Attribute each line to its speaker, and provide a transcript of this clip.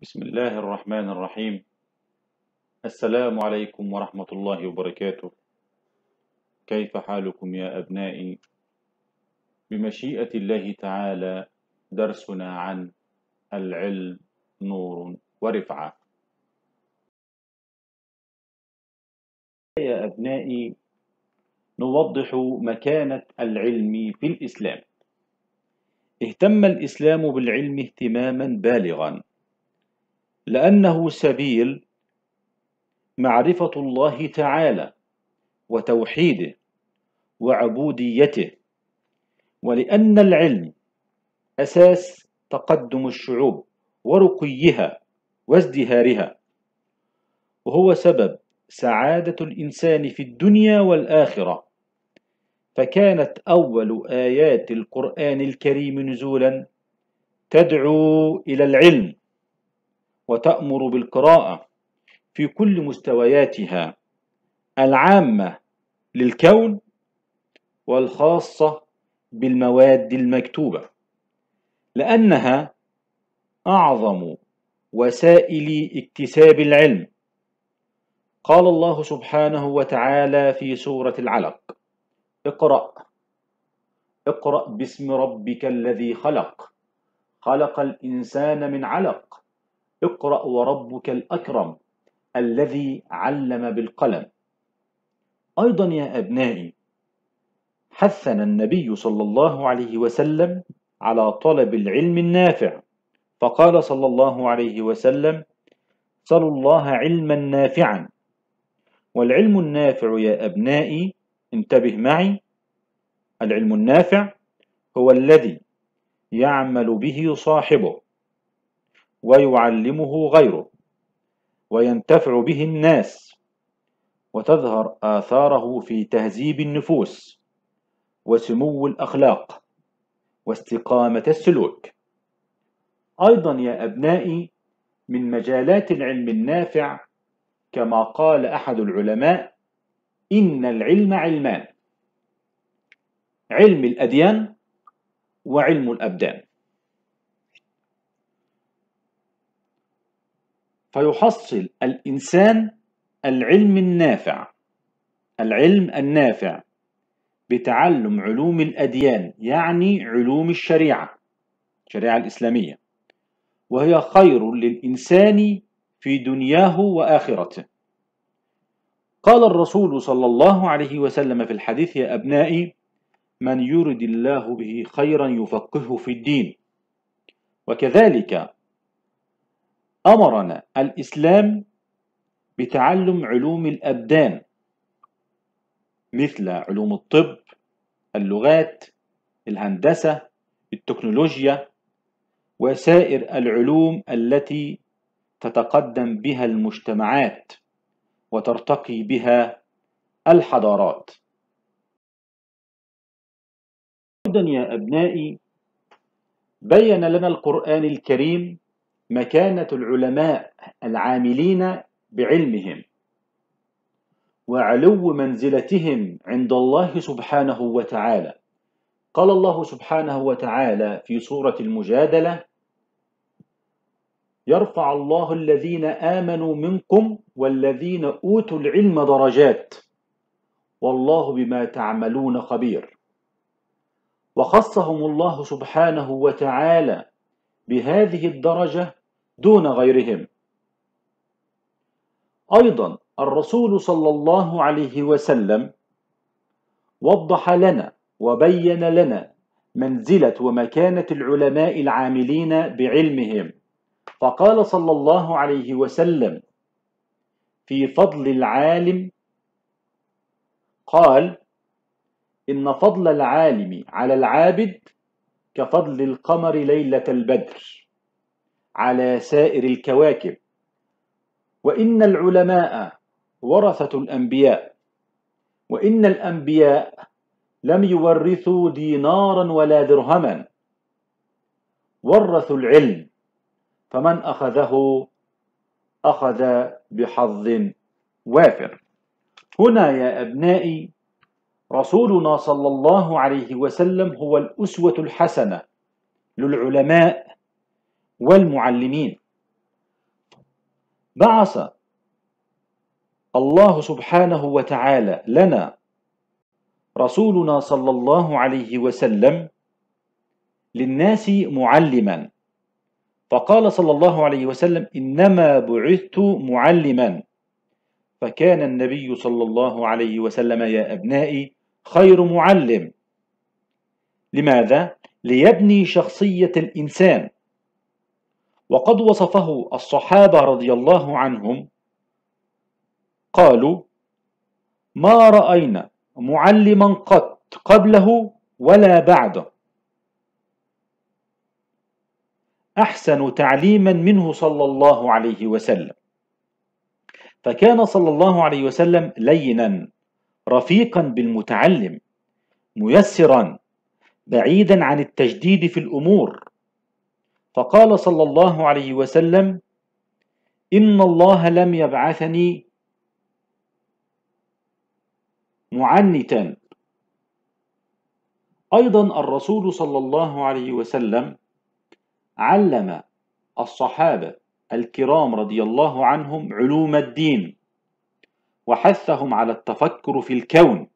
Speaker 1: بسم الله الرحمن الرحيم السلام عليكم ورحمة الله وبركاته كيف حالكم يا أبنائي بمشيئة الله تعالى درسنا عن العلم نور ورفعة يا أبنائي نوضح مكانة العلم في الإسلام اهتم الإسلام بالعلم اهتماما بالغا لأنه سبيل معرفة الله تعالى وتوحيده وعبوديته ولأن العلم أساس تقدم الشعوب ورقيها وازدهارها وهو سبب سعادة الإنسان في الدنيا والآخرة فكانت أول آيات القرآن الكريم نزولا تدعو إلى العلم وتأمر بالقراءة في كل مستوياتها العامة للكون والخاصة بالمواد المكتوبة لأنها أعظم وسائل اكتساب العلم قال الله سبحانه وتعالى في سورة العلق اقرأ اقرأ باسم ربك الذي خلق خلق الإنسان من علق اقرأ وربك الأكرم الذي علم بالقلم أيضا يا أبنائي حثنا النبي صلى الله عليه وسلم على طلب العلم النافع فقال صلى الله عليه وسلم صلوا الله علما نافعا والعلم النافع يا أبنائي انتبه معي العلم النافع هو الذي يعمل به صاحبه ويعلمه غيره وينتفع به الناس وتظهر آثاره في تهذيب النفوس وسمو الأخلاق واستقامة السلوك أيضا يا أبنائي من مجالات العلم النافع كما قال أحد العلماء إن العلم علمان علم الأديان وعلم الأبدان فيحصل الإنسان العلم النافع العلم النافع بتعلم علوم الأديان يعني علوم الشريعة الشريعة الإسلامية وهي خير للإنسان في دنياه وآخرته قال الرسول صلى الله عليه وسلم في الحديث يا أبنائي من يرد الله به خيرا يفقهه في الدين وكذلك أمرنا الإسلام بتعلم علوم الأبدان مثل علوم الطب اللغات الهندسة التكنولوجيا وسائر العلوم التي تتقدم بها المجتمعات وترتقي بها الحضارات ايضا يا ابنائي بين لنا القران الكريم مكانة العلماء العاملين بعلمهم وعلو منزلتهم عند الله سبحانه وتعالى قال الله سبحانه وتعالى في سورة المجادلة يرفع الله الذين آمنوا منكم والذين أوتوا العلم درجات والله بما تعملون خبير وخصهم الله سبحانه وتعالى بهذه الدرجة دون غيرهم ايضا الرسول صلى الله عليه وسلم وضح لنا وبين لنا منزله ومكانه العلماء العاملين بعلمهم فقال صلى الله عليه وسلم في فضل العالم قال ان فضل العالم على العابد كفضل القمر ليله البدر على سائر الكواكب وإن العلماء ورثة الأنبياء وإن الأنبياء لم يورثوا دينارا ولا درهما ورثوا العلم فمن أخذه أخذ بحظ وافر هنا يا أبنائي رسولنا صلى الله عليه وسلم هو الأسوة الحسنة للعلماء والمعلمين بعث الله سبحانه وتعالى لنا رسولنا صلى الله عليه وسلم للناس معلما فقال صلى الله عليه وسلم إنما بعثت معلما فكان النبي صلى الله عليه وسلم يا أبنائي خير معلم لماذا؟ ليبني شخصية الإنسان وقد وصفه الصحابة رضي الله عنهم قالوا ما رأينا معلما قط قبله ولا بعده أحسن تعليما منه صلى الله عليه وسلم فكان صلى الله عليه وسلم لينا رفيقا بالمتعلم ميسرا بعيدا عن التجديد في الأمور فقال صلى الله عليه وسلم إن الله لم يبعثني معنتا أيضا الرسول صلى الله عليه وسلم علم الصحابة الكرام رضي الله عنهم علوم الدين وحثهم على التفكر في الكون